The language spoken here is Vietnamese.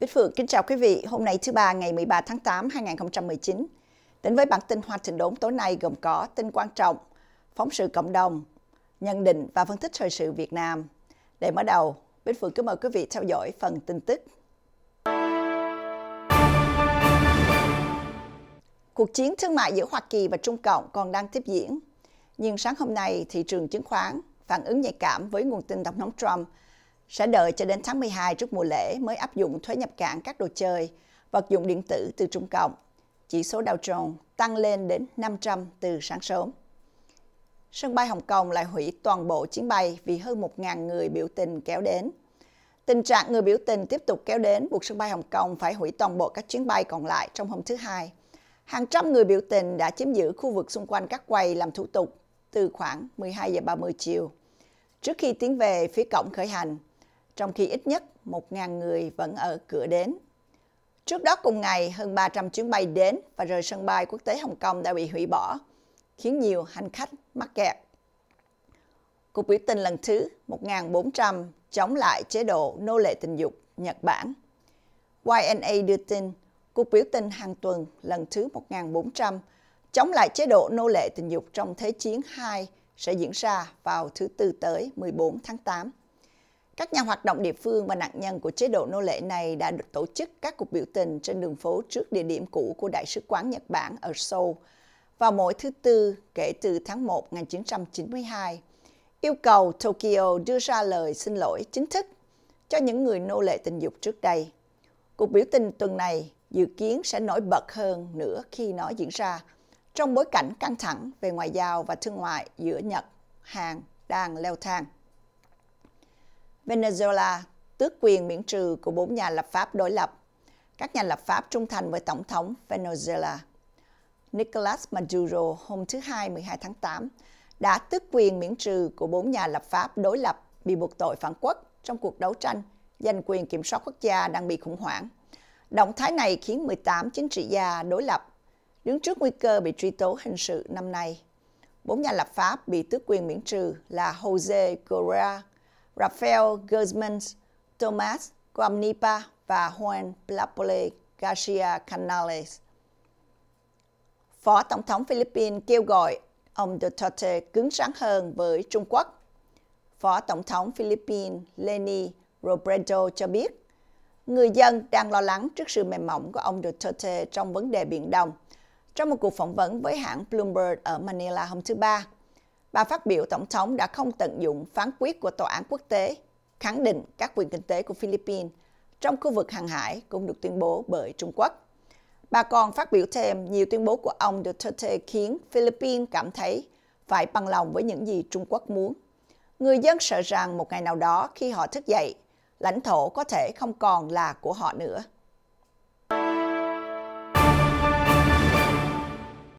Bích Phượng kính chào quý vị. Hôm nay thứ ba ngày 13 tháng 8 năm 2019. Đến với bản tin Hoa Trình Đốn tối nay gồm có tin quan trọng, phóng sự cộng đồng, nhận định và phân tích thời sự Việt Nam. Để mở đầu, Bích Phượng kính mời quý vị theo dõi phần tin tức. Cuộc chiến thương mại giữa Hoa Kỳ và Trung Cộng còn đang tiếp diễn. Nhưng sáng hôm nay, thị trường chứng khoán phản ứng nhạy cảm với nguồn tin Tổng thống Trump sẽ đợi cho đến tháng 12 trước mùa lễ mới áp dụng thuế nhập cảng các đồ chơi, vật dụng điện tử từ Trung Cộng. Chỉ số Dow Jones tăng lên đến 500 từ sáng sớm. Sân bay Hồng Kông lại hủy toàn bộ chuyến bay vì hơn 1.000 người biểu tình kéo đến. Tình trạng người biểu tình tiếp tục kéo đến buộc sân bay Hồng Kông phải hủy toàn bộ các chuyến bay còn lại trong hôm thứ Hai. Hàng trăm người biểu tình đã chiếm giữ khu vực xung quanh các quầy làm thủ tục từ khoảng 12 giờ 30 chiều. Trước khi tiến về phía cổng khởi hành, trong khi ít nhất 1.000 người vẫn ở cửa đến. Trước đó cùng ngày, hơn 300 chuyến bay đến và rời sân bay quốc tế Hồng Kông đã bị hủy bỏ, khiến nhiều hành khách mắc kẹt. Cuộc biểu tình lần thứ 1.400 chống lại chế độ nô lệ tình dục Nhật Bản. YNA đưa tin, cuộc biểu tình hàng tuần lần thứ 1.400 chống lại chế độ nô lệ tình dục trong Thế chiến 2 sẽ diễn ra vào thứ Tư tới 14 tháng 8. Các nhà hoạt động địa phương và nạn nhân của chế độ nô lệ này đã được tổ chức các cuộc biểu tình trên đường phố trước địa điểm cũ của Đại sứ quán Nhật Bản ở Seoul vào mỗi thứ Tư kể từ tháng 1 1992, yêu cầu Tokyo đưa ra lời xin lỗi chính thức cho những người nô lệ tình dục trước đây. Cuộc biểu tình tuần này dự kiến sẽ nổi bật hơn nữa khi nó diễn ra trong bối cảnh căng thẳng về ngoại giao và thương mại giữa Nhật, Hàn đang leo thang. Venezuela tước quyền miễn trừ của bốn nhà lập pháp đối lập, các nhà lập pháp trung thành với Tổng thống Venezuela. Nicolas Maduro hôm thứ Hai 12 tháng 8 đã tước quyền miễn trừ của bốn nhà lập pháp đối lập bị buộc tội phản quốc trong cuộc đấu tranh giành quyền kiểm soát quốc gia đang bị khủng hoảng. Động thái này khiến 18 chính trị gia đối lập đứng trước nguy cơ bị truy tố hình sự năm nay. Bốn nhà lập pháp bị tước quyền miễn trừ là Jose Correa Rafael Guzman, Tomas Guamnipa và Juan Plapole Garcia Canales. Phó Tổng thống Philippines kêu gọi ông Duterte cứng rắn hơn với Trung Quốc. Phó Tổng thống Philippines Leni Robredo cho biết, người dân đang lo lắng trước sự mềm mỏng của ông Duterte trong vấn đề Biển Đông. Trong một cuộc phỏng vấn với hãng Bloomberg ở Manila hôm thứ Ba, Bà phát biểu Tổng thống đã không tận dụng phán quyết của Tòa án quốc tế, khẳng định các quyền kinh tế của Philippines trong khu vực hàng hải cũng được tuyên bố bởi Trung Quốc. Bà còn phát biểu thêm nhiều tuyên bố của ông Duterte khiến Philippines cảm thấy phải bằng lòng với những gì Trung Quốc muốn. Người dân sợ rằng một ngày nào đó khi họ thức dậy, lãnh thổ có thể không còn là của họ nữa.